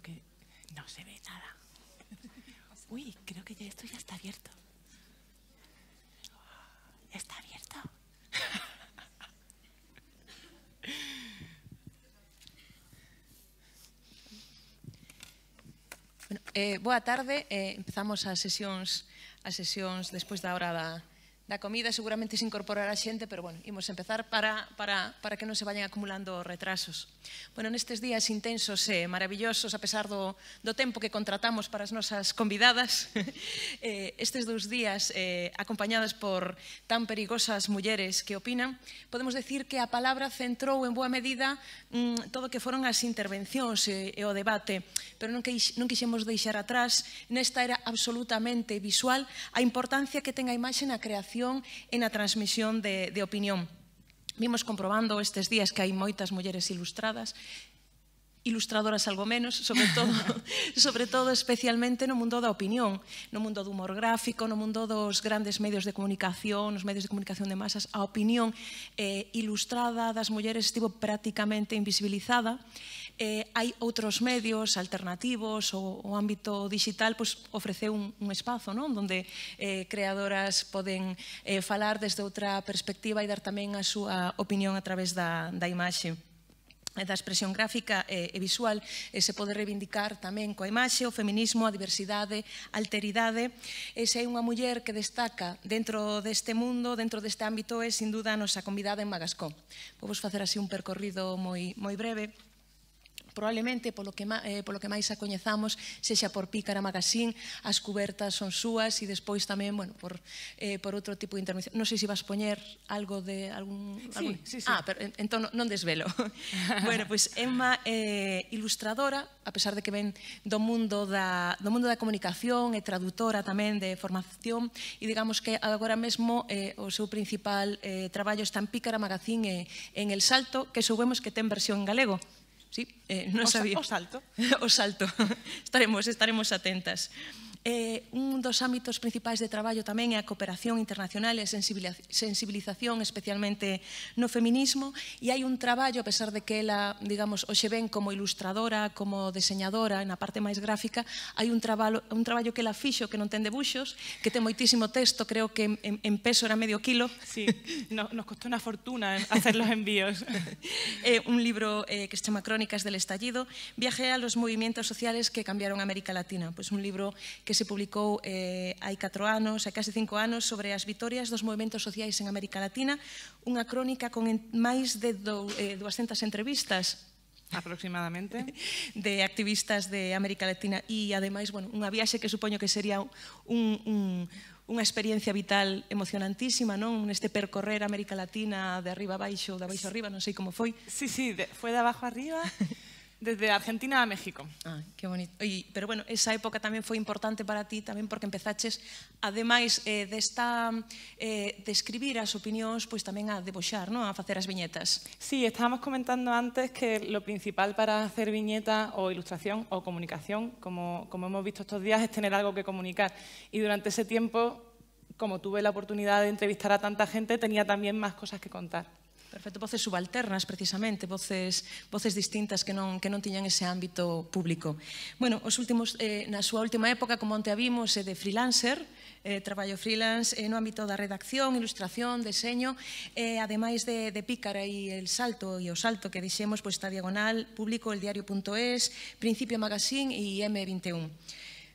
que no se ve nada. Uy, creo que ya esto ya está abierto. está abierto. bueno, tardes. Eh, tarde, eh, empezamos a sesiones después sesións después da hora da da comida, seguramente se incorporará xente, pero bueno, imos empezar para, para, para que non se vayan acumulando retrasos. Bueno, nestes días intensos e maravillosos, a pesar do, do tempo que contratamos para as nosas convidadas, eh, estes dous días, eh, acompañadas por tan perigosas mulleres que opinan, podemos decir que a palabra centrou en boa medida mm, todo que foron as intervencións e, e o debate, pero non, queix, non quixemos deixar atrás, nesta era absolutamente visual, a importancia que ten a imaxe na creación comunicación e na transmisión de, de opinión. Vimos comprobando estes días que hai moitas mulleres ilustradas ilustradoras algo menos, sobre todo, sobre todo especialmente no mundo da opinión, no mundo do humor gráfico, no mundo dos grandes medios de comunicación, os medios de comunicación de masas, a opinión eh, ilustrada das mulleres estivo prácticamente invisibilizada. Eh, hai outros medios alternativos, o, o ámbito digital pois, ofrece un, un espazo non? donde eh, creadoras poden eh, falar desde outra perspectiva e dar tamén a súa opinión a través da, da imaxe da expresión gráfica e, visual e se pode reivindicar tamén coa imaxe o feminismo, a diversidade, a alteridade e se hai unha muller que destaca dentro deste mundo, dentro deste ámbito é sin dúda a nosa convidada en Magascó. Vou vos facer así un percorrido moi, moi breve probablemente polo que, eh, polo que máis a coñezamos, sexa por Pícara Magazine, as cubertas son súas e despois tamén, bueno, por, eh, por outro tipo de intervención. Non sei se vas poñer algo de algún... Sí, algún... Sí, sí. Ah, pero entón non desvelo. bueno, pois pues, Emma eh, ilustradora, a pesar de que ven do mundo da, do mundo da comunicación e traductora tamén de formación e digamos que agora mesmo eh, o seu principal eh, traballo está en Pícara Magazine eh, en El Salto, que soubemos que ten versión galego. Sí, eh, no sabía. salto. os salto. estaremos, estaremos atentas. Eh, un dos ámbitos principais de traballo tamén é a cooperación internacional e a sensibilización, especialmente no feminismo, e hai un traballo, a pesar de que ela, digamos, hoxe ven como ilustradora, como deseñadora, na parte máis gráfica, hai un traballo, un traballo que ela fixo que non ten debuxos, que ten moitísimo texto, creo que en, en peso era medio kilo. Sí, no, nos costou unha fortuna hacer los envíos. eh, un libro eh, que se chama Crónicas del Estallido, Viaje a los movimientos sociales que cambiaron América Latina, pues un libro que se publicou eh, hai 4 anos, hai case 5 anos, sobre as vitorias dos movimentos sociais en América Latina, unha crónica con máis de do, eh, 200 entrevistas aproximadamente de activistas de América Latina e ademais, bueno, unha viaxe que supoño que sería un, un, unha experiencia vital emocionantísima, non? Neste percorrer América Latina de arriba a baixo, de baixo a arriba, non sei como foi. Sí, sí, de, foi de abajo arriba Desde Argentina a México. Ah, que bonito. Oye, pero bueno, esa época tamén foi importante para ti tamén porque empezaches, ademais eh, desta eh, de escribir as opinións, pois tamén a deboxar, ¿no? a facer as viñetas. Sí, estábamos comentando antes que lo principal para hacer viñeta o ilustración o comunicación, como, como hemos visto estos días, es tener algo que comunicar. Y durante ese tiempo, como tuve la oportunidad de entrevistar a tanta gente, tenía también más cosas que contar. Perfecto, voces subalternas precisamente, voces voces distintas que non que non tiñan ese ámbito público. Bueno, os últimos eh na súa última época como onte vimos eh, de freelancer, eh traballo freelance eh, no ámbito da redacción, ilustración, deseño, eh ademais de de Pícara e el Salto e o Salto que dixemos, pois está diagonal, público el diario.es, Principio Magazine e M21.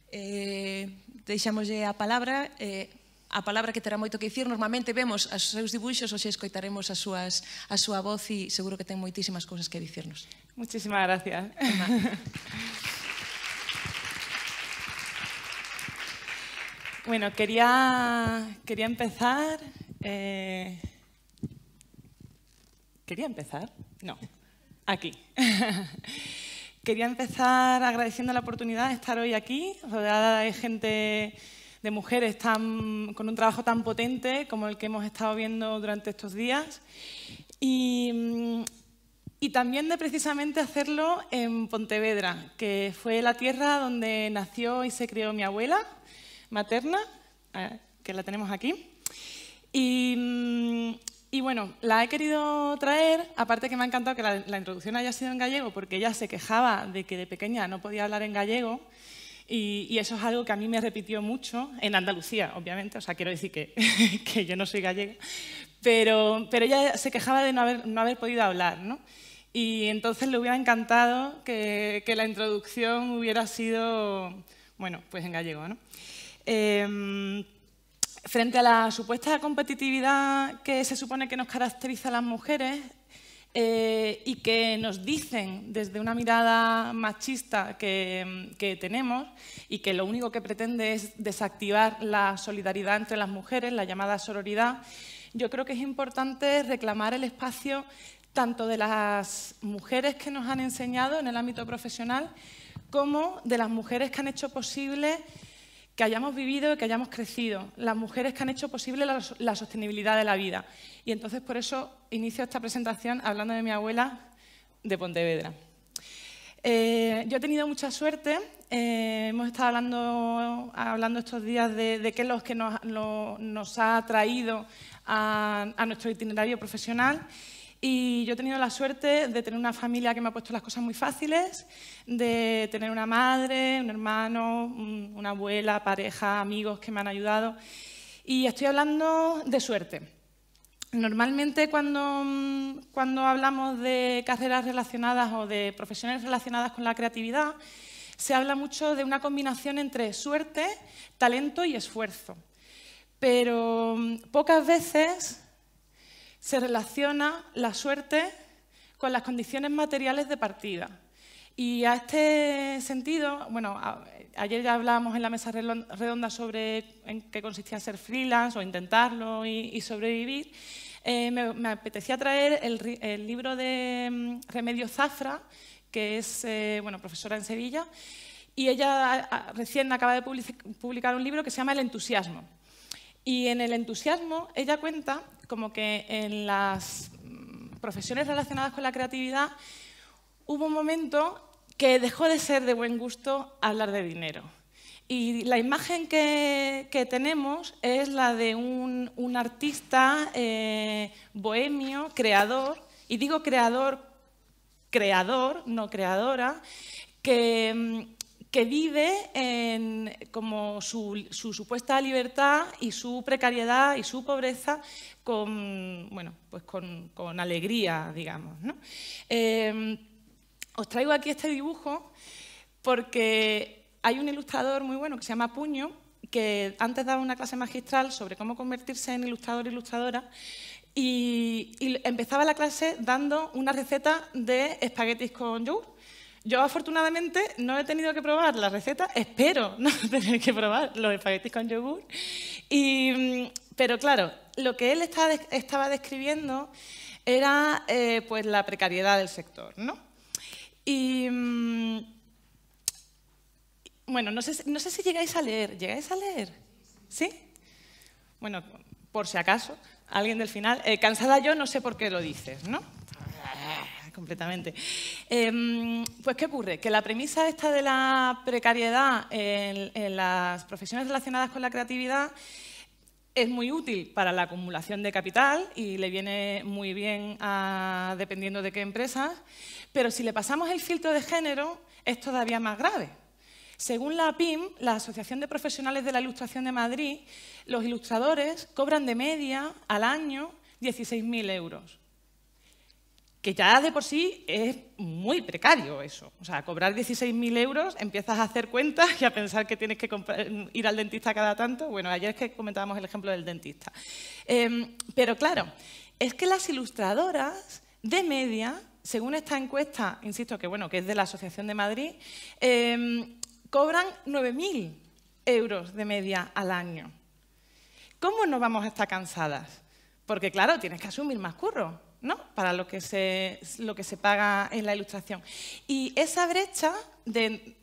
Eh, deixámoslle a palabra eh, a palabra que terá mucho que decir. normalmente vemos a sus dibujos o si escoitaremos a su voz y e seguro que ten muchísimas cosas que decirnos. Muchísimas gracias. bueno, quería, quería empezar... Eh, ¿Quería empezar? No, aquí. Quería empezar agradeciendo la oportunidad de estar hoy aquí, rodeada de gente de mujeres con un trabajo tan potente como el que hemos estado viendo durante estos días. Y, también de precisamente hacerlo en Pontevedra, que fue la tierra donde nació y se crió mi abuela materna, eh, que la tenemos aquí. Y, bueno, la he querido traer, aparte que me ha encantado que la, introducción haya sido en gallego, porque ella se quejaba de que de pequeña no podía hablar en gallego y, eso es algo que a mí me repitió mucho en Andalucía, obviamente, o sea, quiero decir que, yo no soy gallega, pero, pero ella se quejaba de no haber, no haber podido hablar, ¿no? Y entonces le hubiera encantado que, que la introducción hubiera sido, bueno, pues en gallego, ¿no? Em, frente a la supuesta competitividad que se supone que nos caracteriza a las mujeres, eh, y que nos dicen desde una mirada machista que, tenemos y que lo único que pretende es desactivar la solidaridad entre las mujeres, la llamada sororidad, yo creo que es importante reclamar el espacio tanto de las mujeres que nos han enseñado en el ámbito profesional como de las mujeres que han hecho posible que hayamos vivido y que hayamos crecido, las mujeres que han hecho posible la, sostenibilidad de la vida. Y entonces por eso inicio esta presentación hablando de mi abuela de Pontevedra. Eh, yo he tenido mucha suerte, eh, hemos estado hablando, hablando estos días de, qué es lo que nos, ha traído a nuestro itinerario profesional y yo he tenido la suerte de tener una familia que me ha puesto las cosas muy fáciles, de tener una madre, un hermano, una abuela, pareja, amigos que me han ayudado. Y estoy hablando de suerte. Normalmente cuando, cuando hablamos de carreras relacionadas o de profesiones relacionadas con la creatividad, se habla mucho de una combinación entre suerte, talento y esfuerzo. Pero mm, pocas veces se relaciona la suerte con las condiciones materiales de partida. Y a este sentido, bueno, ayer ya hablábamos en la mesa redonda sobre en qué consistía ser freelance o intentarlo y, sobrevivir. Eh, me, apetecía traer el, libro de mm, Remedio Zafra, que es eh, bueno, profesora en Sevilla, y ella recién acaba de publicar un libro que se llama El entusiasmo. Y en El entusiasmo ella cuenta como que en las mm, profesiones relacionadas con la creatividad hubo un momento que dejó de ser de buen gusto hablar de dinero. Y la imagen que, tenemos es la de un, artista eh, bohemio, creador, y digo creador, creador, no creadora, que mm, que vive en como su, supuesta libertad y su precariedad y su pobreza con, bueno, pues con, alegría, digamos. Em, os traigo aquí este dibujo porque hay un ilustrador muy bueno que se llama Puño, que antes daba una clase magistral sobre cómo convertirse en ilustrador e ilustradora, y, y empezaba la clase dando una receta de espaguetis con yogur. Yo afortunadamente no he tenido que probar la receta, espero no tener que probar los espaguetis con yogur. Mm, pero claro, lo que él estaba, describiendo era eh, pues la precariedad del sector. ¿no? Y mm, bueno, no sé, si llegáis a leer. ¿Llegáis a leer? ¿Sí? Bueno, por si acaso, alguien del final. Eh, cansada yo, no sé por qué lo dices, ¿no? completamente. Em, pues, ¿qué ocurre? Que la premisa esta de la precariedad en, las profesiones relacionadas con la creatividad es muy útil para la acumulación de capital y le viene muy bien a, dependiendo de qué empresa, pero si le pasamos el filtro de género es todavía más grave. Según la PIM, la Asociación de Profesionales de la Ilustración de Madrid, los ilustradores cobran de media al año 16.000 euros que ya de por sí es muy precario eso. O sea, cobrar 16.000 euros, empiezas a hacer cuentas y a pensar que tienes que ir al dentista cada tanto. Bueno, ayer es que comentábamos el ejemplo del dentista. Em, pero claro, es que las ilustradoras de media, según esta encuesta, insisto que, bueno, que es de la Asociación de Madrid, em, cobran 9.000 euros de media al año. ¿Cómo no vamos a estar cansadas? Porque claro, tienes que asumir más curro ¿no? para lo que, se, lo que se paga en la ilustración. Y esa brecha de,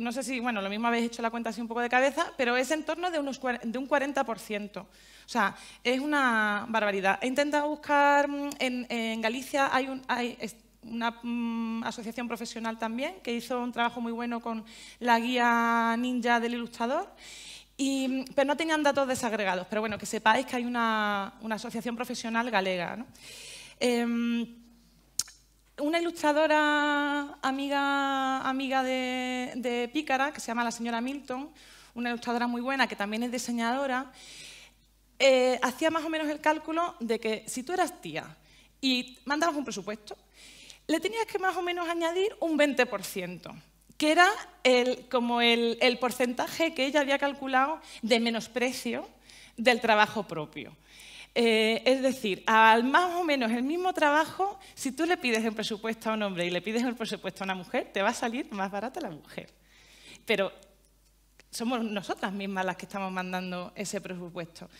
no sé si, bueno, lo mismo habéis hecho la cuenta así un poco de cabeza, pero es en torno de, unos, de un 40%. O sea, es una barbaridad. He intentado buscar, mm, en, Galicia hay, una mm, asociación profesional también que hizo un trabajo muy bueno con la guía ninja del ilustrador. Y, mm, pero no tenían datos desagregados, pero bueno, que sepáis que hay una, asociación profesional galega. Em, una ilustradora amiga, de, Pícara, que se llama la señora Milton, una ilustradora muy buena que también es diseñadora, eh, hacía más o menos el cálculo de que si tú eras tía y mandabas un presupuesto, le tenías que más o menos añadir un 20%, que era como el, el porcentaje que ella había calculado de menosprecio del trabajo propio. Eh, es decir, al más o menos el mismo trabajo, si tú le pides el presupuesto a un hombre y le pides el presupuesto a una mujer, te va a salir más barata la mujer. Pero somos nosotras mismas las que estamos mandando ese presupuesto.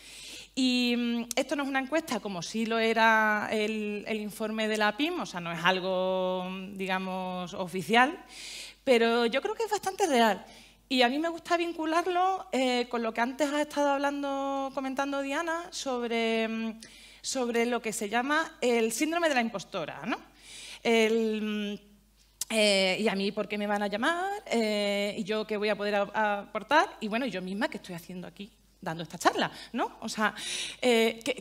Y mm, esto no es una encuesta como si lo era el, el informe de la PIM, o sea, no es algo, mm, digamos, oficial, pero yo creo que es bastante real. Y a mí me gusta vincularlo eh, con lo que antes ha estado hablando, comentando Diana sobre, mm, sobre lo que se llama el síndrome de la impostora. ¿no? Mm, eh, ¿Y a mí por qué me van a llamar? Eh, ¿Y yo qué voy a poder aportar? Y bueno, yo misma, ¿qué estoy haciendo aquí dando esta charla? ¿no? O sea, ¿qué,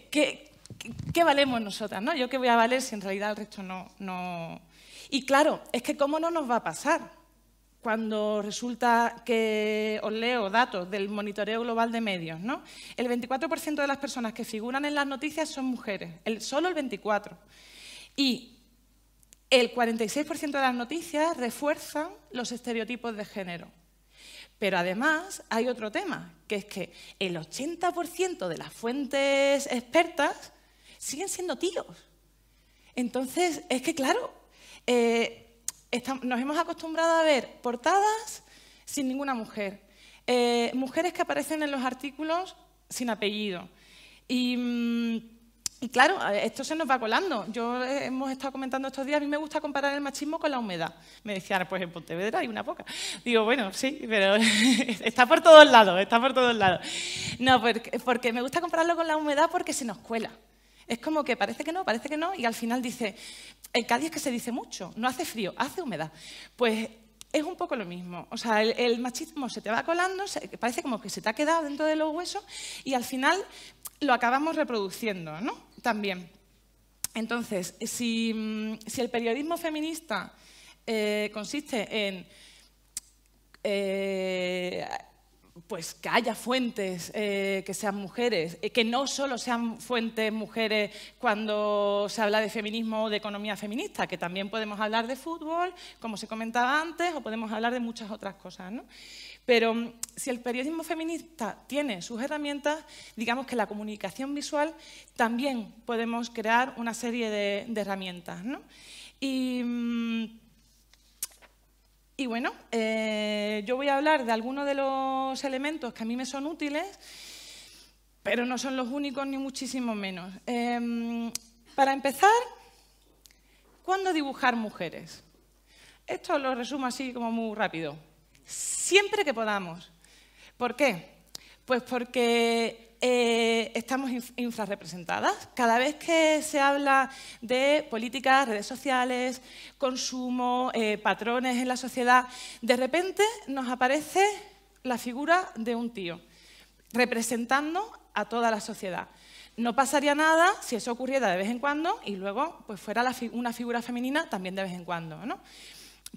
valemos nosotras? ¿no? ¿Yo qué voy a valer si en realidad el resto no, no...? Y claro, es que cómo no nos va a pasar cuando resulta que os leo datos del monitoreo global de medios, ¿no? El 24% de las personas que figuran en las noticias son mujeres, solo el 24%. Y el 46% de las noticias refuerzan los estereotipos de género. Pero además hay otro tema, que es que el 80% de las fuentes expertas siguen siendo tíos. Entonces, es que claro, eh, nos hemos acostumbrado a ver portadas sin ninguna mujer, eh, mujeres que aparecen en los artículos sin apellido. Y, mm, claro, eh, esto se nos va colando. Yo eh, hemos estado comentando estos días, a mí me gusta comparar el machismo con la humedad. Me decían, ah, pues en Pontevedra hay una poca. Digo, bueno, sí, pero está por todos lados, está por todos lados. No, porque, porque me gusta compararlo con la humedad porque se nos cuela. Es como que parece que no, parece que no, y al final dice, el Cádiz que se dice mucho, no hace frío, hace humedad. Pues es un poco lo mismo. O sea, el, machismo se te va colando, parece como que se te ha quedado dentro de los huesos y al final lo acabamos reproduciendo, ¿no? También. Entonces, si, mm, el periodismo feminista eh, consiste en eh, pues que haya fuentes eh, que sean mujeres, eh, que no solo sean fuentes mujeres cuando se habla de feminismo o de economía feminista, que también podemos hablar de fútbol, como se comentaba antes, o podemos hablar de muchas otras cosas. ¿no? Pero mm, si el periodismo feminista tiene sus herramientas, digamos que la comunicación visual también podemos crear una serie de, herramientas. ¿no? Mm, y bueno, eh, yo voy a hablar de algunos de los elementos que a mí me son útiles, pero no son los únicos ni muchísimo menos. Em, para empezar, ¿cuándo dibujar mujeres? Esto lo resumo así como muy rápido. Siempre que podamos. ¿Por qué? Pues porque eh, estamos infrarrepresentadas. Cada vez que se habla de políticas, redes sociales, consumo, eh, patrones en la sociedad, de repente nos aparece la figura de un tío representando a toda la sociedad. No pasaría nada si eso ocurriera de vez en cuando y luego pues fuera una figura femenina también de vez en cuando.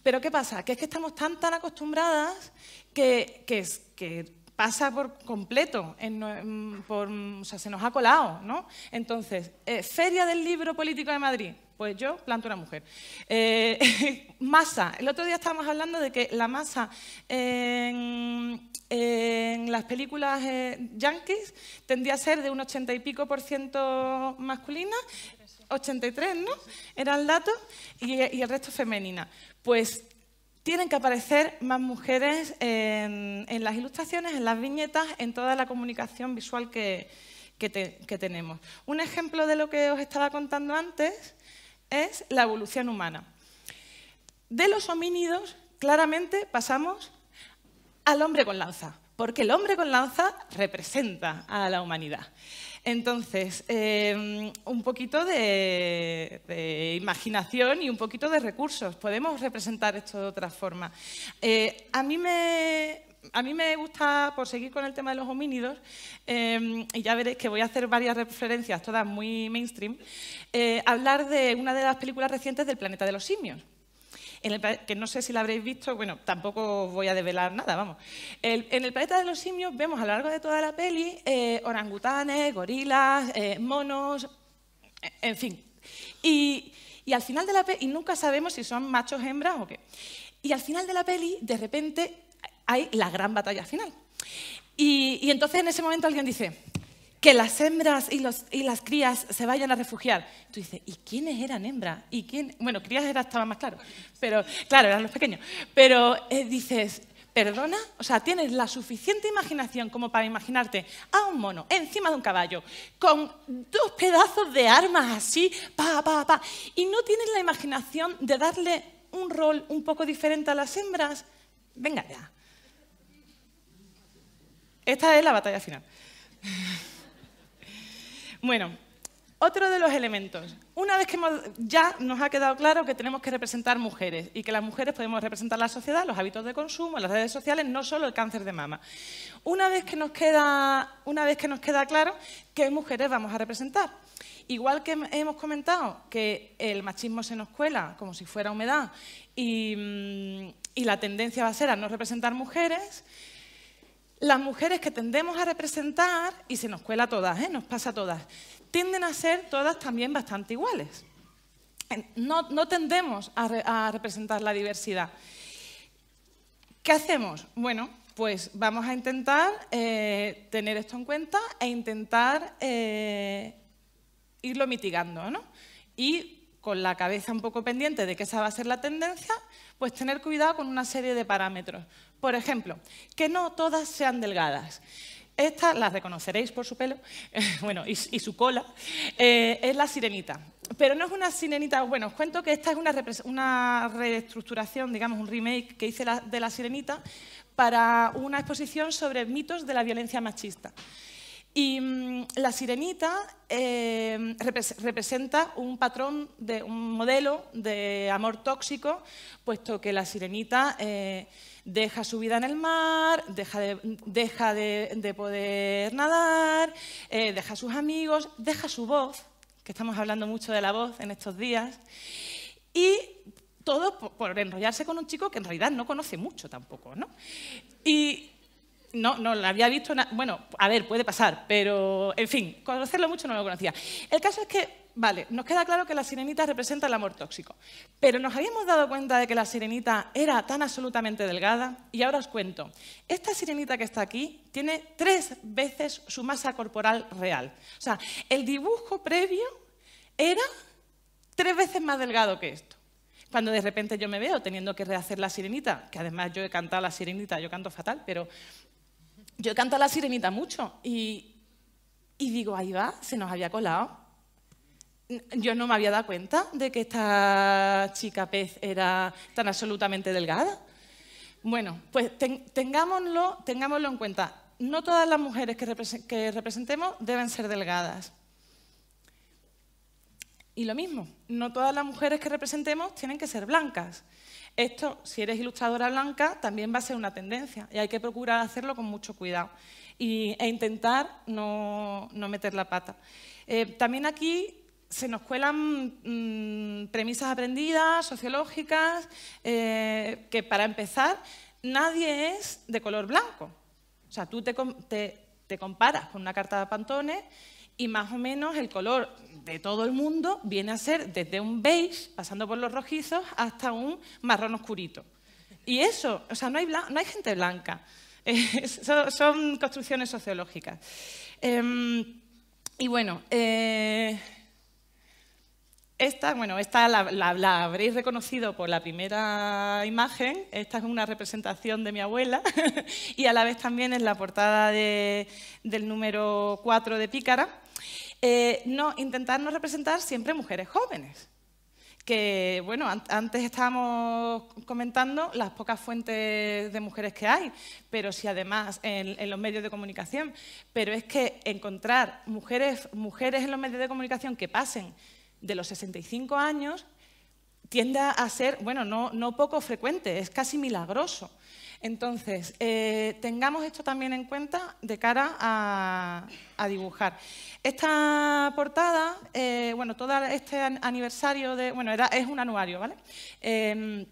Pero ¿qué pasa? Que es que estamos tan, tan acostumbradas que, que pasa por completo, mm, mm, se nos ha colado, ¿no? Entonces, eh, Feria del Libro Político de Madrid, pues yo planto una mujer. Eh, masa, el otro día estábamos hablando de que la masa en, las películas eh, yankees tendía a ser de un 80 y pico por ciento masculina, 83, ¿no? Era el dato, y, el resto femenina. Pues tienen que aparecer más mujeres en, las ilustraciones, en las viñetas, en toda la comunicación visual que, que tenemos. Un ejemplo de lo que os estaba contando antes es la evolución humana. De los homínidos, claramente pasamos al hombre con lanza, porque el hombre con lanza representa a la humanidad. Entonces, em, un poquito de, imaginación y un poquito de recursos. Podemos representar esto de otra forma. Eh, a mí me, gusta, por seguir con el tema de los homínidos, em, y ya veréis que voy a hacer varias referencias, todas muy mainstream, eh, hablar de una de las películas recientes del Planeta de los Simios en el, que no sé si la habréis visto, bueno, tampoco voy a develar nada, vamos. en el planeta de los simios vemos a lo largo de toda la peli eh, orangutanes, gorilas, eh, monos, en fin. Y, al final de la peli, y nunca sabemos si son machos, hembras o qué. Y al final de la peli, de repente, hay la gran batalla final. y, y entonces en ese momento alguien dice, que las hembras y, las crías se vayan a refugiar. Tú dices, ¿y quiénes eran hembras? ¿Y quién? Bueno, crías era, estaba más claro, pero claro, eran los pequeños. Pero eh, dices, perdona, o sea, tienes la suficiente imaginación como para imaginarte a un mono encima de un caballo con dos pedazos de armas así, pa, pa, pa, y no tienes la imaginación de darle un rol un poco diferente a las hembras. Venga ya. Esta es la batalla final. Bueno, otro de los elementos. Una vez que ya nos ha quedado claro que tenemos que representar mujeres y que las mujeres podemos representar la sociedad, los hábitos de consumo, las redes sociales, no solo el cáncer de mama. Una vez que nos queda, una vez que nos queda claro qué mujeres vamos a representar. Igual que hemos comentado que el machismo se nos cuela como si fuera humedad y, mm, y la tendencia va a ser a no representar mujeres, las mujeres que tendemos a representar, y se nos cuela a todas, ¿eh? nos pasa a todas, tienden a ser todas también bastante iguales. No, tendemos a, representar la diversidad. ¿Qué hacemos? Bueno, pues vamos a intentar eh, tener esto en cuenta e intentar eh, irlo mitigando, ¿no? Y con la cabeza un poco pendiente de que esa va a ser la tendencia, pues tener cuidado con una serie de parámetros. Por ejemplo, que no todas sean delgadas. Esta las reconoceréis por su pelo, bueno, y, su cola, eh, es la sirenita. Pero no es una sirenita, bueno, os cuento que esta es una, reestructuración, digamos, un remake que hice de la sirenita para una exposición sobre mitos de la violencia machista. Y mm, la sirenita em, representa un patrón, de, un modelo de amor tóxico, puesto que la sirenita eh, deja su vida en el mar, deja de, deja de, poder nadar, eh, deja sus amigos, deja su voz, que estamos hablando mucho de la voz en estos días, y todo por, enrollarse con un chico que en realidad no conoce mucho tampoco. ¿no? Y no, no la había visto, bueno, a ver, puede pasar, pero en fin, conocerlo mucho no lo conocía. El caso es que, vale, nos queda claro que la sirenita representa el amor tóxico, pero nos habíamos dado cuenta de que la sirenita era tan absolutamente delgada y ahora os cuento, esta sirenita que está aquí tiene tres veces su masa corporal real. O sea, el dibujo previo era tres veces más delgado que esto cuando de repente yo me veo teniendo que rehacer la sirenita, que además yo he cantado la sirenita, yo canto fatal, pero yo canto a la sirenita mucho y, digo, ahí va, se nos había colado. Yo no me había dado cuenta de que esta chica pez era tan absolutamente delgada. Bueno, pues tengámoslo, en cuenta. No todas las mujeres que representemos deben ser delgadas. Y lo mismo, no todas las mujeres que representemos tienen que ser blancas. Esto, si eres ilustradora blanca, también va a ser una tendencia y hay que procurar hacerlo con mucho cuidado e intentar no, meter la pata. Eh, también aquí se nos cuelan mm, premisas aprendidas, sociológicas, eh, que para empezar, nadie es de color blanco. O sea, tú te, comparas con una carta de pantones y más o menos el color de todo el mundo viene a ser desde un beige, pasando por los rojizos, hasta un marrón oscurito. Y eso, o sea, no hay, gente blanca. Eh, son, construcciones sociológicas. Em, y bueno, eh, esta, bueno, esta la, habréis reconocido por la primera imagen. Esta es una representación de mi abuela y a la vez también es la portada del número 4 de Pícara. Eh, no, intentar no representar siempre mujeres jóvenes que bueno, antes estábamos comentando las pocas fuentes de mujeres que hay, pero si además en, los medios de comunicación, pero es que encontrar mujeres, mujeres en los medios de comunicación que pasen de los 65 años tiende a ser, bueno, no, no poco frecuente, es casi milagroso. Entonces, eh, tengamos esto también en cuenta de cara a, dibujar. Esta portada, eh, bueno, todo este aniversario de, bueno, era, es un anuario, ¿vale? Em,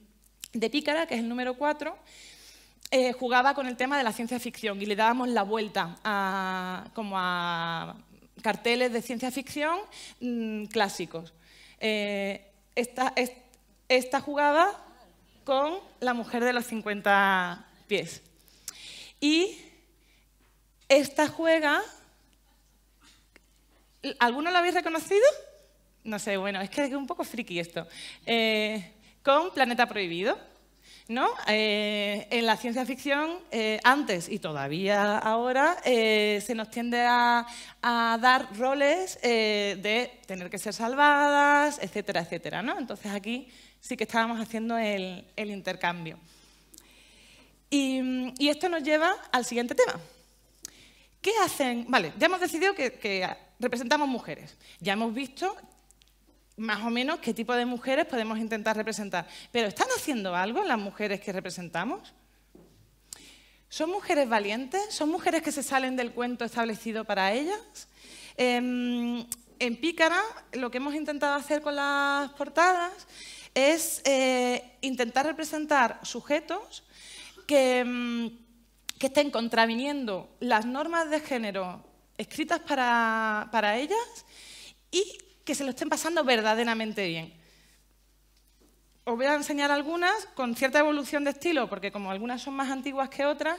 de Pícara, que es el número 4, eh, jugaba con el tema de la ciencia ficción y le dábamos la vuelta a, como a carteles de ciencia ficción mm, clásicos. esta jugada con La mujer de los 50 pies. Y esta juega, ¿alguno lo habéis reconocido? No sé, bueno, es que es un poco friki esto. Eh, con Planeta Prohibido. Eh, en la ciencia ficción, eh, antes y todavía ahora, eh, se nos tiende a, dar roles de tener que ser salvadas, etcétera, etcétera. Entonces aquí sí que estábamos haciendo el, intercambio. Y, esto nos lleva al siguiente tema. ¿Qué hacen? Vale, ya hemos decidido que, que representamos mujeres. Ya hemos visto más o menos qué tipo de mujeres podemos intentar representar. Pero ¿están haciendo algo las mujeres que representamos? ¿Son mujeres valientes? ¿Son mujeres que se salen del cuento establecido para ellas? Em, en Pícara lo que hemos intentado hacer con las portadas es eh, intentar representar sujetos que, em, que, estén contraviniendo las normas de género escritas para, para ellas y que se lo estén pasando verdaderamente bien. Os voy a enseñar algunas con cierta evolución de estilo, porque como algunas son más antiguas que otras,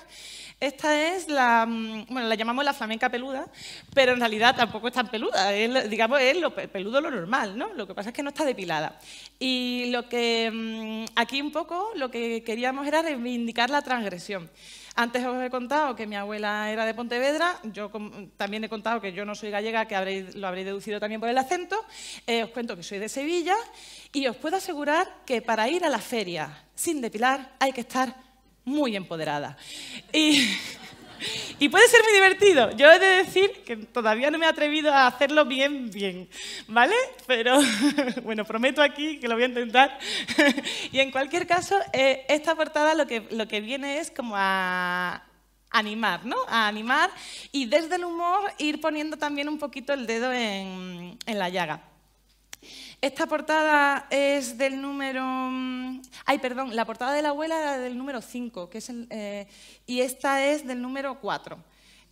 esta es la, mm, bueno, la llamamos la flamenca peluda, pero en realidad tampoco es tan peluda, es, digamos, es lo peludo lo normal, ¿no? Lo que pasa es que no está depilada. Y lo que mm, aquí un poco lo que queríamos era reivindicar la transgresión. Antes os he contado que mi abuela era de Pontevedra, yo también he contado que yo no soy gallega, que lo habréis deducido también por el acento, eh, os cuento que soy de Sevilla y os puedo asegurar que para ir a la feria sin depilar hay que estar muy empoderada. Y... Y puede ser muy divertido. Yo he de decir que todavía no me he atrevido a hacerlo bien, bien. ¿vale? Pero bueno, prometo aquí que lo voy a intentar. y en cualquier caso, eh, esta portada lo que, lo que viene es como a animar, ¿no? A animar y desde el humor ir poniendo también un poquito el dedo en, la llaga. Esta portada es del número... Mm, ay, perdón, la portada de la abuela era del número 5, que es eh, y esta es del número 4.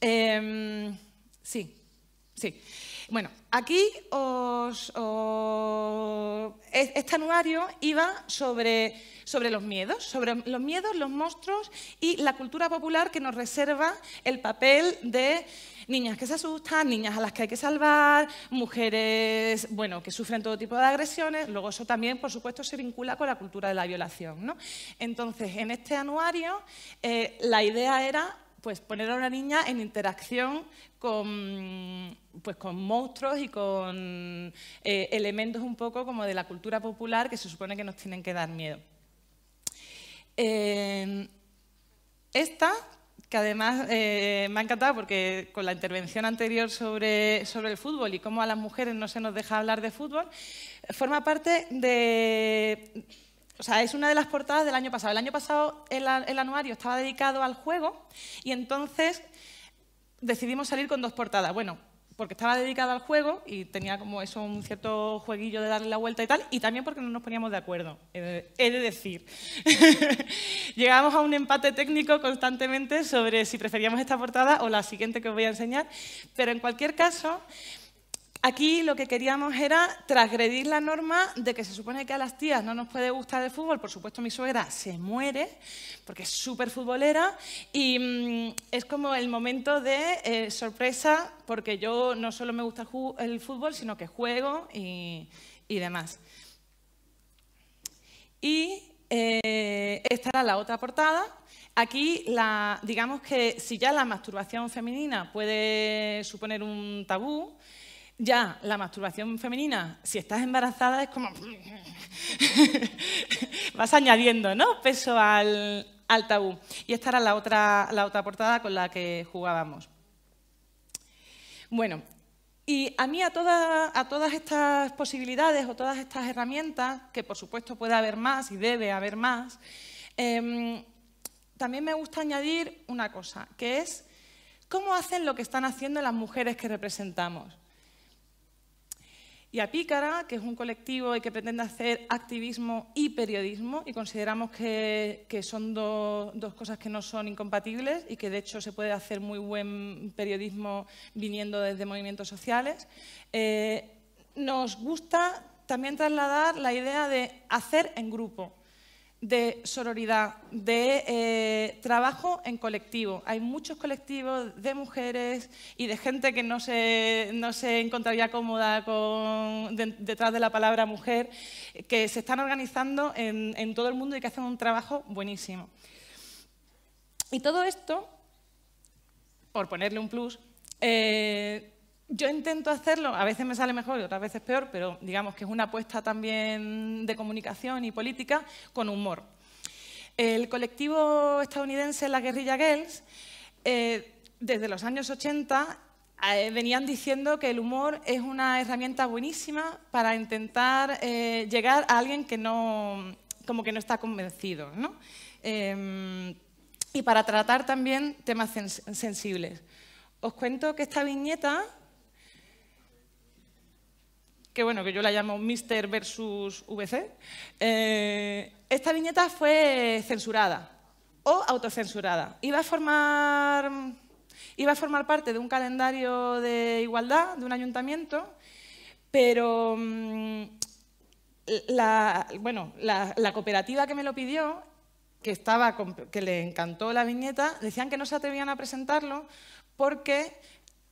Em, sí, sí. Bueno, aquí os, este anuario iba sobre, sobre los miedos, sobre los miedos, los monstruos y la cultura popular que nos reserva el papel de niñas que se asustan, niñas a las que hay que salvar, mujeres bueno, que sufren todo tipo de agresiones. Luego eso también, por supuesto, se vincula con la cultura de la violación. Entonces, en este anuario eh, la idea era pues poner a una niña en interacción con, pues con monstruos y con eh, elementos un poco como de la cultura popular que se supone que nos tienen que dar miedo. Eh, esta, que además eh, me ha encantado porque con la intervención anterior sobre, sobre el fútbol y cómo a las mujeres no se nos deja hablar de fútbol, forma parte de o sea, es una de las portadas del año pasado. El año pasado el, anuario estaba dedicado al juego y entonces decidimos salir con dos portadas. Bueno, porque estaba dedicado al juego y tenía como eso un cierto jueguillo de darle la vuelta y tal, y también porque no nos poníamos de acuerdo, he de, decir. Llegábamos a un empate técnico constantemente sobre si preferíamos esta portada o la siguiente que os voy a enseñar, pero en cualquier caso, Aquí lo que queríamos era transgredir la norma de que se supone que a las tías no nos puede gustar el fútbol. Por supuesto, mi suegra se muere porque es súper futbolera y mm, es como el momento de eh, sorpresa porque yo no solo me gusta el fútbol, sino que juego y, demás. Y eh, esta era la otra portada. Aquí, digamos que si ya la masturbación femenina puede suponer un tabú, ya la masturbación femenina, si estás embarazada, es como... Vas añadiendo, Peso al, tabú. Y esta era la otra, portada con la que jugábamos. Bueno, y a mí a, todas estas posibilidades o todas estas herramientas, que por supuesto puede haber más y debe haber más, em, también me gusta añadir una cosa, que es cómo hacen lo que están haciendo las mujeres que representamos y a Pícara, que es un colectivo y que pretende hacer activismo y periodismo, y consideramos que, son dos cosas que no son incompatibles y que de hecho se puede hacer muy buen periodismo viniendo desde movimientos sociales. Eh, nos gusta también trasladar la idea de hacer en grupo de sororidad, de eh, trabajo en colectivo. Hay muchos colectivos de mujeres y de gente que no se, encontraría cómoda detrás de la palabra mujer, que se están organizando en, todo el mundo y que hacen un trabajo buenísimo. Y todo esto, por ponerle un plus, eh, yo intento hacerlo, a veces me sale mejor y otras veces peor, pero digamos que es una apuesta también de comunicación y política con humor. El colectivo estadounidense La Guerrilla Girls, eh, desde los años 80, eh, venían diciendo que el humor es una herramienta buenísima para intentar eh, llegar a alguien que no, como que no está convencido, ¿no? Em, y para tratar también temas sensibles. Os cuento que esta viñeta que bueno, que yo la llamo Mister versus VC, eh, esta viñeta fue censurada o autocensurada. Iba a formar iba a formar parte de un calendario de igualdad de un ayuntamiento, pero mm, la, bueno, la, la, cooperativa que me lo pidió, que, estaba, que le encantó la viñeta, decían que no se atrevían a presentarlo porque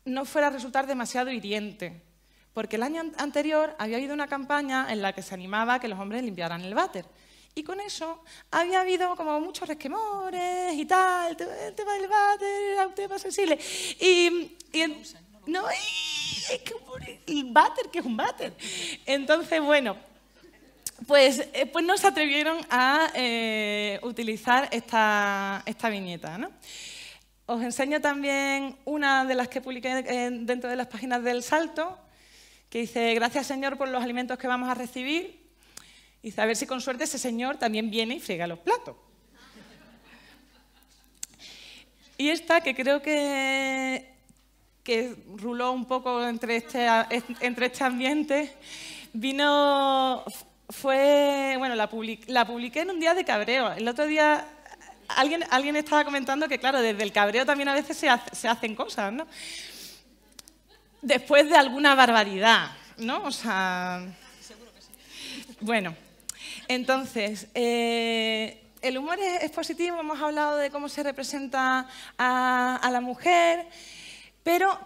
no fuera a resultar demasiado hiriente porque el año anterior había habido una campaña en la que se animaba a que los hombres limpiaran el váter. Y con eso había habido como muchos resquemores y tal, eh, el tema del váter, un tema sensible. Y, no, que el váter, que es un váter. Entonces, bueno, pues, eh, pues no se atrevieron a eh, utilizar esta, viñeta, ¿no? Os enseño también una de las que publiqué dentro de las páginas del Salto, que dice, gracias Señor por los alimentos que vamos a recibir. Y dice, a ver si con suerte ese Señor también viene y friega los platos. Y esta, que creo que, que ruló un poco entre este, entre este ambiente, vino, fue, bueno, la, la publiqué en un día de cabreo. El otro día alguien, alguien estaba comentando que, claro, desde el cabreo también a veces se, se hacen cosas, ¿no? después de alguna barbaridad, ¿no? O sea, Bueno, entonces, eh, el humor es, positivo, hemos hablado de cómo se representa a, la mujer, pero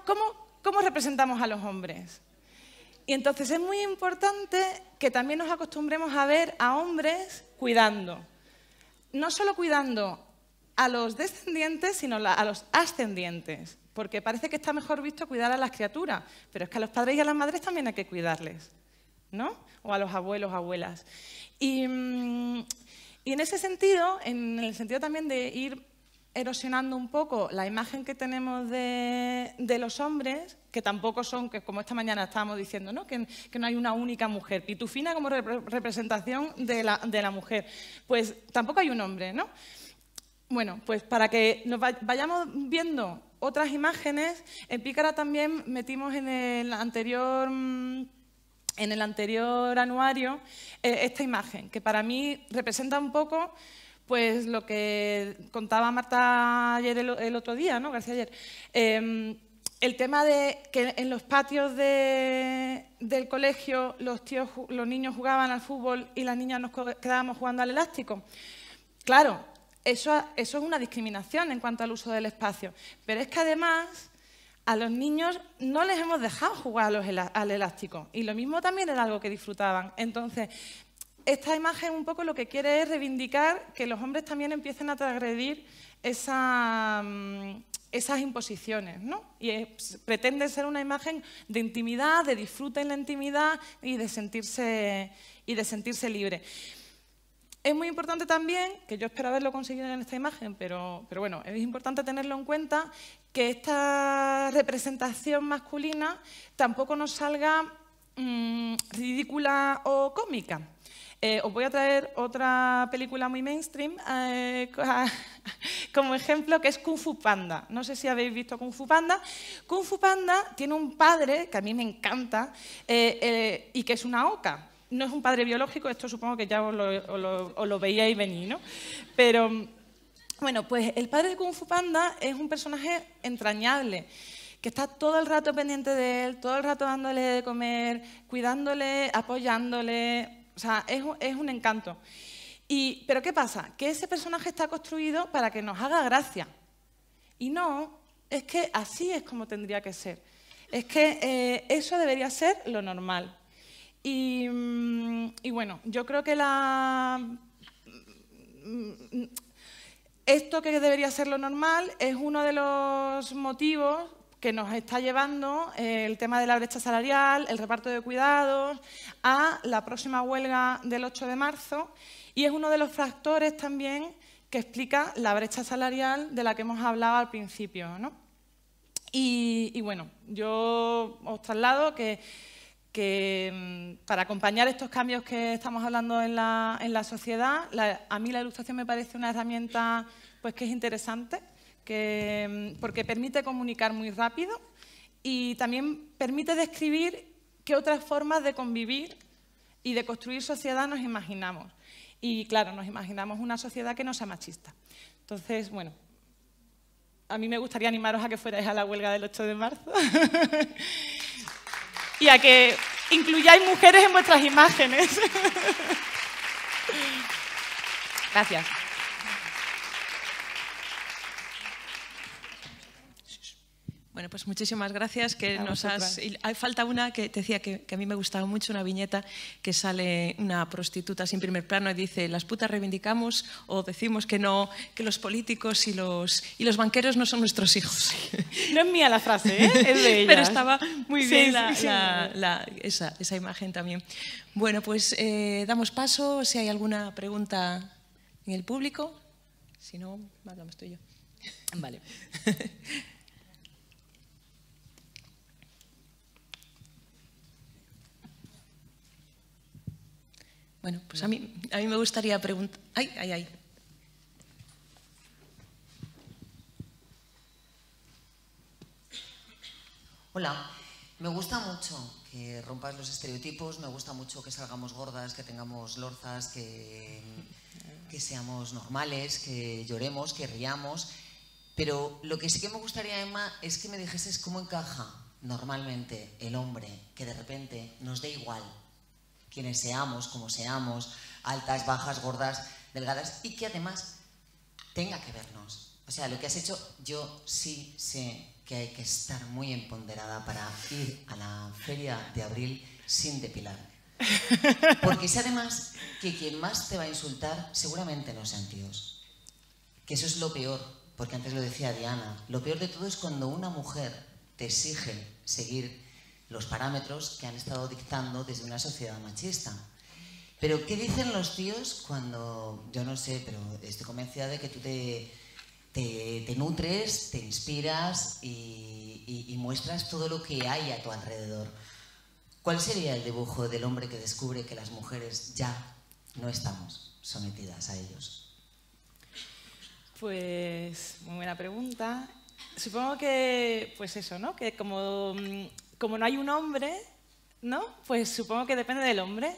¿cómo representamos a los hombres? Y entonces es muy importante que también nos acostumbremos a ver a hombres cuidando. No solo cuidando a los descendientes, sino a los ascendientes porque parece que está mejor visto cuidar a las criaturas, pero es que a los padres y a las madres también hay que cuidarles, ¿no? O a los abuelos, abuelas. Y, mm, en ese sentido, en el sentido también de ir erosionando un poco la imagen que tenemos de, los hombres, que tampoco son, que como esta mañana estábamos diciendo, ¿no? Que, no hay una única mujer. Pitufina como representación de la, de la, mujer. Pues tampoco hay un hombre, ¿no? Bueno, pues para que nos vayamos viendo otras imágenes. En Pícara también metimos en el anterior, mm, en el anterior anuario eh, esta imagen, que para mí representa un poco pues lo que contaba Marta ayer el, otro día, ¿no? García ayer. Em, el tema de que en los patios del colegio los, los niños jugaban al fútbol y las niñas nos quedábamos jugando al elástico. Claro, eso, es una discriminación en cuanto al uso del espacio. Pero es que además a los niños no les hemos dejado jugar al elástico. Y lo mismo también era algo que disfrutaban. Entonces, esta imagen un poco lo que quiere es reivindicar que los hombres también empiecen a transgredir mm, esas imposiciones, ¿no? Y pretende ser una imagen de intimidad, de disfrute en la intimidad y de sentirse, y de sentirse libre. Es muy importante también, que yo espero haberlo conseguido en esta imagen, pero, bueno, es importante tenerlo en cuenta, que esta representación masculina tampoco nos salga mm, ridícula o cómica. Eh, os voy a traer otra película muy mainstream eh, como ejemplo, que es Kung Fu Panda. No sé si habéis visto Kung Fu Panda. Kung Fu Panda tiene un padre que a mí me encanta eh, y que es una oca no es un padre biológico, esto supongo que ya os lo, y veíais venir, ¿no? Pero, bueno, pues el padre de Kung Fu Panda es un personaje entrañable que está todo el rato pendiente de él, todo el rato dándole de comer, cuidándole, apoyándole. O sea, es un, encanto. Y, Pero ¿qué pasa? Que ese personaje está construido para que nos haga gracia. Y no, es que así es como tendría que ser. Es que eh, eso debería ser lo normal. Mm, y, bueno, yo creo que la mm, esto que debería ser lo normal es uno de los motivos que nos está llevando eh, el tema de la brecha salarial, el reparto de cuidados, a la próxima huelga del 8 de marzo y es uno de los factores también que explica la brecha salarial de la que hemos hablado al principio. ¿no? y bueno, yo os traslado que que mm, para acompañar estos cambios que estamos hablando en la, en sociedad, a mí la ilustración me parece una herramienta pues, que es interesante, que, mm, porque permite comunicar muy rápido y también permite describir qué otras formas de convivir y de construir sociedad nos imaginamos. Y claro, nos imaginamos una sociedad que no sea machista. Entonces, bueno, a mí me gustaría animaros a que fuerais a la huelga del 8 de marzo. y a que incluyáis mujeres en vuestras imágenes. Gracias. Bueno, pues muchísimas gracias. Que nos Hay falta una que te decía que, a mí me gustaba mucho, una viñeta que sale una prostituta sin primer plano y dice, las putas reivindicamos o decimos que no, que los políticos y los, y los banqueros no son nuestros hijos. No es mía la frase, ¿eh? es de ella. Pero estaba muy bien esa, imagen también. Bueno, pues eh, damos paso si hay alguna pregunta en el público. Si no, hablamos tú y yo. Vale. Bueno, pues a mí, a mí me gustaría preguntar... ¡Ay, ay, ay! Hola, me gusta mucho que rompas los estereotipos, me gusta mucho que salgamos gordas, que tengamos lorzas, que, que seamos normales, que lloremos, que riamos. Pero lo que sí que me gustaría, Emma, es que me dijeses cómo encaja normalmente el hombre, que de repente nos dé igual quienes seamos, como seamos, altas, bajas, gordas, delgadas, y que además tenga que vernos. O sea, lo que has hecho, yo sí sé que hay que estar muy empoderada para ir a la feria de abril sin depilar. Porque sé además que quien más te va a insultar seguramente no sean tíos. Que eso es lo peor, porque antes lo decía Diana, lo peor de todo es cuando una mujer te exige seguir los parámetros que han estado dictando desde una sociedad machista. Pero, ¿qué dicen los tíos cuando, yo no sé, pero estoy convencida de que tú te, nutres, te inspiras y, y, muestras todo lo que hay a tu alrededor? ¿Cuál sería el dibujo del hombre que descubre que las mujeres ya no estamos sometidas a ellos? Pues, muy buena pregunta. Supongo que, pues eso, ¿no? Que como mm, como no hay un hombre, ¿no? Pues supongo que depende del hombre.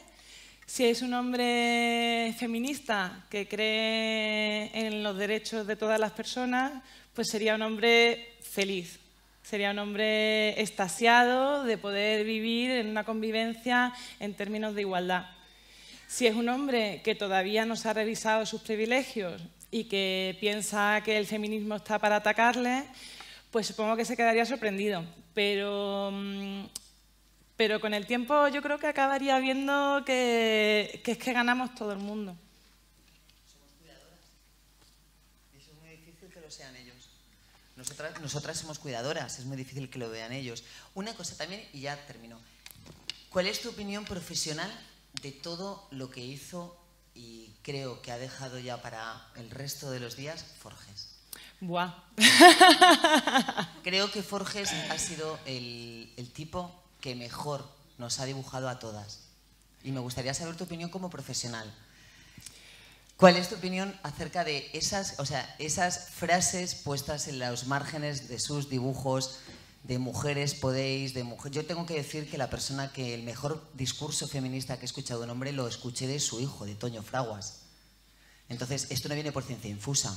Si es un hombre feminista que cree en los derechos de todas las personas, pues sería un hombre feliz, sería un hombre extasiado de poder vivir en una convivencia en términos de igualdad. Si es un hombre que todavía no se ha revisado sus privilegios y que piensa que el feminismo está para atacarle, pues supongo que se quedaría sorprendido. Pero, mm, pero con el tiempo yo creo que acabaría viendo que, es que ganamos todo el mundo. Somos cuidadoras. Eso es muy difícil que lo sean ellos. Nosotras, nosotras somos cuidadoras, es muy difícil que lo vean ellos. Una cosa también, y ya termino. ¿Cuál es tu opinión profesional de todo lo que hizo y creo que ha dejado ya para el resto de los días Forges? Creo que Forges ha sido el, el tipo que mejor nos ha dibujado a todas. Y me gustaría saber tu opinión como profesional. ¿Cuál es tu opinión acerca de esas, o sea, esas frases puestas en los márgenes de sus dibujos de mujeres podéis, de mujer? Yo tengo que decir que la persona que el mejor discurso feminista que he escuchado de un hombre lo escuché de su hijo, de Toño Fraguas. Entonces, esto no viene por ciencia infusa.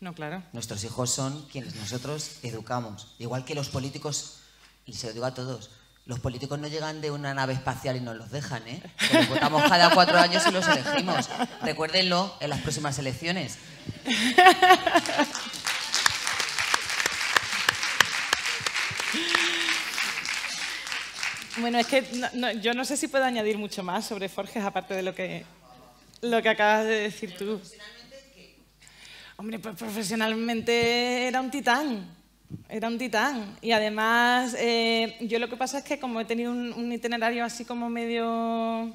No, claro. Nuestros hijos son quienes nosotros educamos. Igual que los políticos, y se lo digo a todos, los políticos no llegan de una nave espacial y nos los dejan, ¿eh? los votamos cada cuatro años y los elegimos. Recuérdenlo en las próximas elecciones. Bueno, es que yo no sé si puedo añadir mucho más sobre Forges, aparte de lo que, lo que acabas de decir tú. Hombre, pues profesionalmente era un titán, era un titán. Y además, eh, yo lo que pasa es que como he tenido un, itinerario así como medio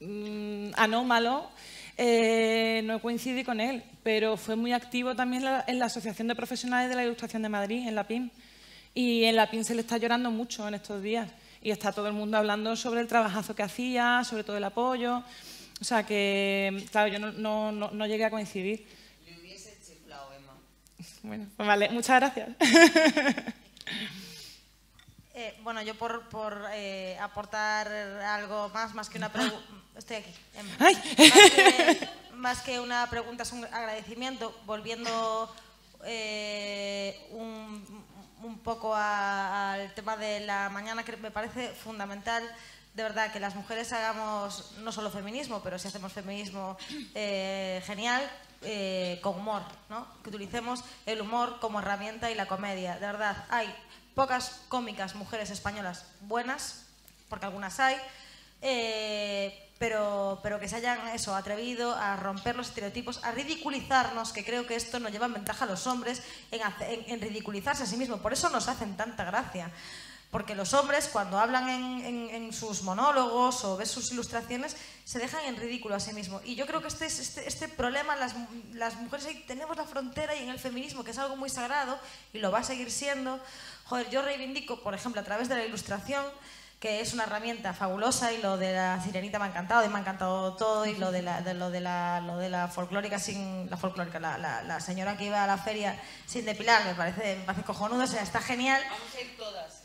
mm, anómalo, eh, no coincidí con él, pero fue muy activo también en la Asociación de Profesionales de la Ilustración de Madrid, en la PIM. Y en la PIN se le está llorando mucho en estos días. Y está todo el mundo hablando sobre el trabajazo que hacía, sobre todo el apoyo. O sea que, claro, yo no llegué a coincidir. Bueno, pues vale, muchas gracias. Eh, bueno, yo por, eh, aportar algo más, más que una pregunta... Ah. Estoy aquí. Em, más que, una pregunta es un agradecimiento, volviendo eh, un, poco al tema de la mañana, que me parece fundamental de verdad que las mujeres hagamos no solo feminismo, pero si hacemos feminismo genial, eh, con humor, ¿no? que utilicemos el humor como herramienta y la comedia. De verdad, hay pocas cómicas mujeres españolas buenas, porque algunas hay, eh, pero, pero que se hayan eso, atrevido a romper los estereotipos, a ridiculizarnos, que creo que esto nos lleva en ventaja a los hombres, en, en ridiculizarse a sí mismos. Por eso nos hacen tanta gracia. Porque los hombres, cuando hablan en, sus monólogos o ves sus ilustraciones, se dejan en ridículo a sí mismos. Y yo creo que este, este, este problema, las, las mujeres tenemos la frontera y en el feminismo, que es algo muy sagrado y lo va a seguir siendo. Joder, yo reivindico, por ejemplo, a través de la ilustración, que es una herramienta fabulosa y lo de la sirenita me ha encantado me ha encantado todo y lo de la, lo de la, lo de la folclórica sin la folclórica, la, la, señora que iba a la feria sin depilar, me parece, me parece cojonudo, o sea, está genial. Vamos a ir todas.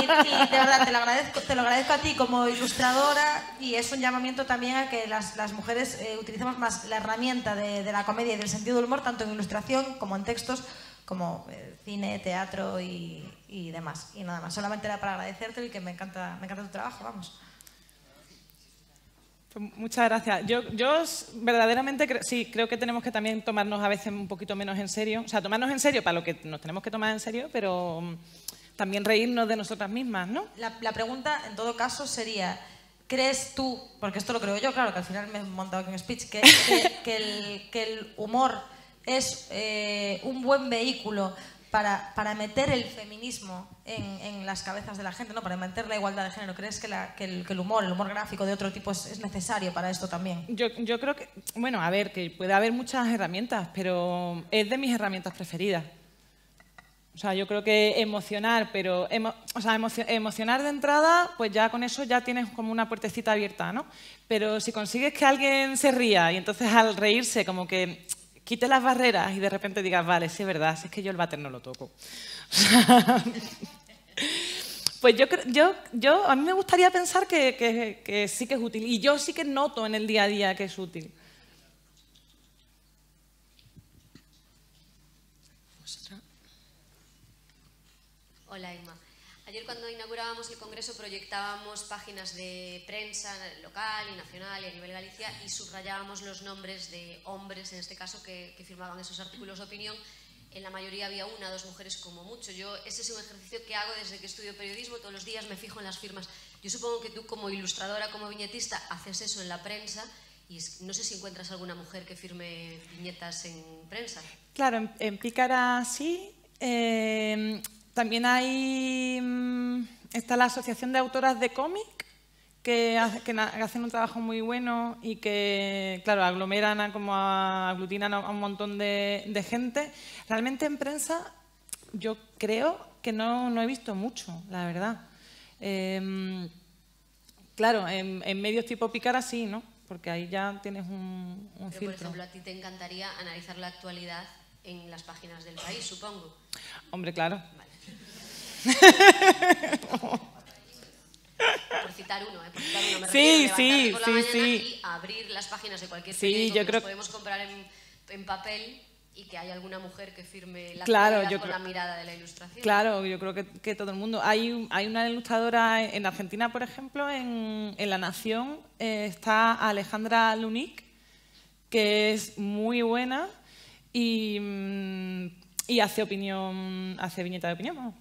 Y, de verdad, te lo, agradezco, te lo agradezco a ti como ilustradora y es un llamamiento también a que las, las mujeres eh, utilicemos más la herramienta de, la comedia y del sentido del humor, tanto en ilustración como en textos, como eh, cine, teatro y, y demás. Y nada más, solamente era para agradecerte y que me encanta, me encanta tu trabajo, vamos. Pues muchas gracias. Yo, yo verdaderamente sí, creo que tenemos que también tomarnos a veces un poquito menos en serio. O sea, tomarnos en serio para lo que nos tenemos que tomar en serio, pero mm, también reírnos de nosotras mismas, ¿no? La, pregunta, en todo caso, sería, ¿crees tú, porque esto lo creo yo, claro, que al final me he montado aquí un speech, que, que, el, humor es eh, un buen vehículo para, meter el feminismo en, las cabezas de la gente, ¿no? para meter la igualdad de género? ¿Crees que, el, humor, el humor gráfico de otro tipo es, necesario para esto también? Yo, creo que, bueno, a ver, que puede haber muchas herramientas, pero es de mis herramientas preferidas. O sea, yo creo que emocionar, pero o sea, emocionar de entrada, pues ya con eso ya tienes como una puertecita abierta, ¿no? Pero si consigues que alguien se ría y entonces al reírse como que quite las barreras y de repente digas, vale, sí es verdad, es que yo el váter no lo toco. pues yo, yo, yo, a mí me gustaría pensar que, sí que es útil y yo sí que noto en el día a día que es útil. Pues Hola, Emma. Ayer cuando inaugurábamos el Congreso proyectábamos páginas de prensa local y nacional y a nivel Galicia y subrayábamos los nombres de hombres, en este caso, que, firmaban esos artículos de opinión. En la mayoría había una, dos mujeres como mucho. Yo ese es un ejercicio que hago desde que estudio periodismo, todos los días me fijo en las firmas. Yo supongo que tú como ilustradora, como viñetista, haces eso en la prensa y no sé si encuentras alguna mujer que firme viñetas en prensa. Claro, en, en sí, eh, también hay, mm, está la Asociación de Autoras de Cómic, que, hacen un trabajo muy bueno y que, claro, aglomeran como aglutinan a, un montón de, gente. Realmente en prensa yo creo que no, he visto mucho, la verdad. Em, claro, en, medios tipo Picara sí, ¿no? Porque ahí ya tienes un, Pero, filtro. Por ejemplo, a ti te encantaría analizar la actualidad en las páginas del país, supongo. Hombre, claro. Por citar uno, ¿eh? Por me sí, sí, sí, la sí. Y abrir las páginas de cualquier sí, yo que creo... podemos comprar en, papel y que haya alguna mujer que firme la claro, con la mirada de la ilustración. Claro, yo creo que, todo el mundo. Hay, hay una ilustradora en Argentina, por ejemplo, en, La Nación eh, está Alejandra Lunic, que es muy buena y, mm, hace opinión, hace viñeta de opinión.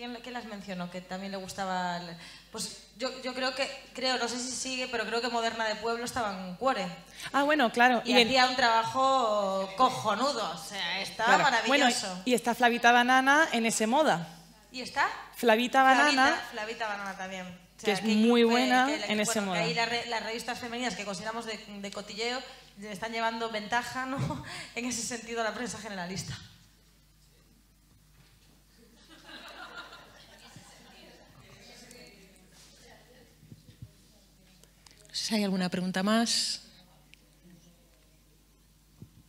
¿Quién, las mencionó? Que también le gustaba... Pues yo, creo que, creo, no sé si sigue, pero creo que Moderna de Pueblo estaba en Cuore. Ah, bueno, claro. Y, hacía un trabajo cojonudo, o sea, estaba maravilloso. y está Flavita Banana en ese moda. ¿Y está? Flavita Banana. Flavita, Banana también. que es muy buena en ese moda. Ahí las revistas femeninas que consideramos de, de cotilleo están llevando ventaja, ¿no? en ese sentido, a la prensa generalista. hay alguna pregunta más.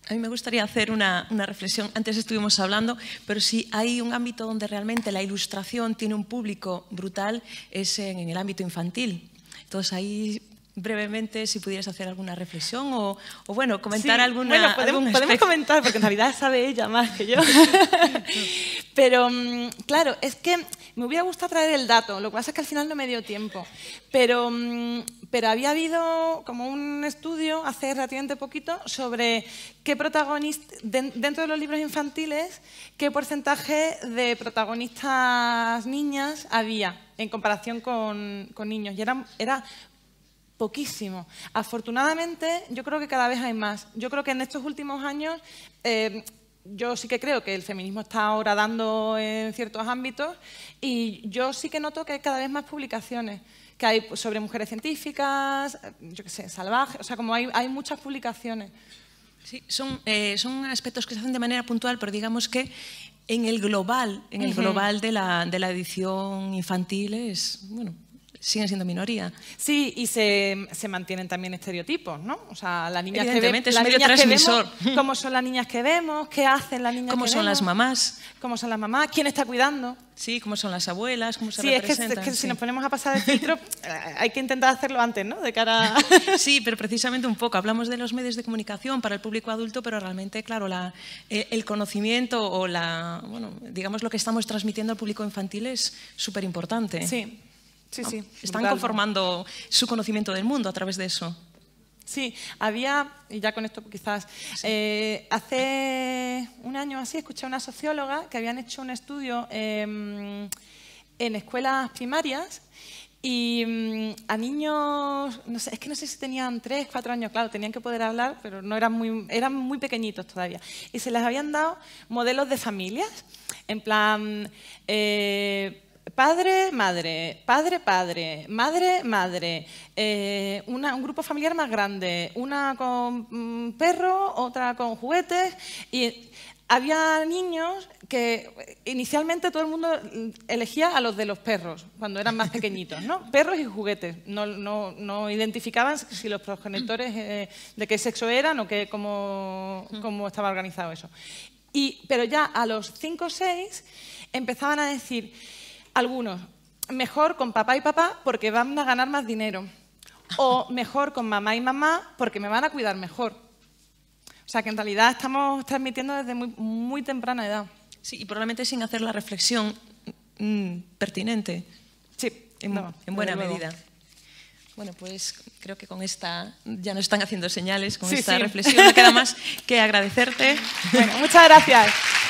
A mí me gustaría hacer una, reflexión. Antes estuvimos hablando, pero si hay un ámbito donde realmente la ilustración tiene un público brutal es en, el ámbito infantil. Entonces ahí brevemente si pudieras hacer alguna reflexión o, bueno, comentar alguna... Bueno, podemos, comentar porque en sabe ella más que yo. Pero mm, claro, es que me hubiera gustado traer el dato, lo que pasa es que al final no me dio tiempo. Pero, mm, pero había habido como un estudio hace relativamente poquito sobre qué protagonista dentro de los libros infantiles, qué porcentaje de protagonistas niñas había en comparación con, niños. Y era, era poquísimo. Afortunadamente, yo creo que cada vez hay más. Yo creo que en estos últimos años eh, yo sí que creo que el feminismo está ahora dando en ciertos ámbitos y yo sí que noto que hay cada vez más publicaciones que hay sobre mujeres científicas, yo qué sé, salvajes, o sea, como hay, hay muchas publicaciones. Sí, son, eh, son aspectos que se hacen de manera puntual, pero digamos que en el global, en el global de la, de la edición infantil es, bueno, siguen siendo minoría. Sí, y se, mantienen también estereotipos, ¿no? O sea, la niña que, es medio transmisor. ¿Cómo son las niñas que vemos? ¿Qué hacen las niñas ¿Cómo son las mamás? ¿Cómo son las mamás? ¿Quién está cuidando? Sí, cómo son las abuelas, cómo se Es si nos ponemos a pasar el filtro, eh, hay que intentar hacerlo antes, ¿no? De cara sí, pero precisamente un poco. Hablamos de los medios de comunicación para el público adulto, pero realmente, claro, eh, el conocimiento o la, bueno, digamos lo que estamos transmitiendo al público infantil es súper importante. Sí. Sí, sí. Están conformando su conocimiento del mundo a través de eso. Sí, había, y ya con esto quizás, eh, hace un año así escuché a una socióloga que habían hecho un estudio em, en escuelas primarias y mm, a niños, no sé, es que no sé si tenían tres, cuatro años, claro, tenían que poder hablar, pero no eran muy, eran muy pequeñitos todavía. Y se les habían dado modelos de familias, en plan, eh, padre, madre, padre, padre, madre, madre, eh, un grupo familiar más grande, una con perros, mm, perro, otra con juguetes. Y había niños que inicialmente todo el mundo elegía a los de los perros, cuando eran más pequeñitos, ¿no? Perros y juguetes. No, identificaban si los progenitores eh, de qué sexo eran o cómo, estaba organizado eso. pero ya a los 5 o 6 empezaban a decir, algunos, mejor con papá y papá porque van a ganar más dinero. O mejor con mamá y mamá porque me van a cuidar mejor. O sea que en realidad estamos transmitiendo desde muy, temprana edad. Sí, y probablemente sin hacer la reflexión mm, pertinente. Sí, en, buena medida. Bueno, pues creo que con esta ya no están haciendo señales, con esta reflexión no queda más que agradecerte. muchas gracias.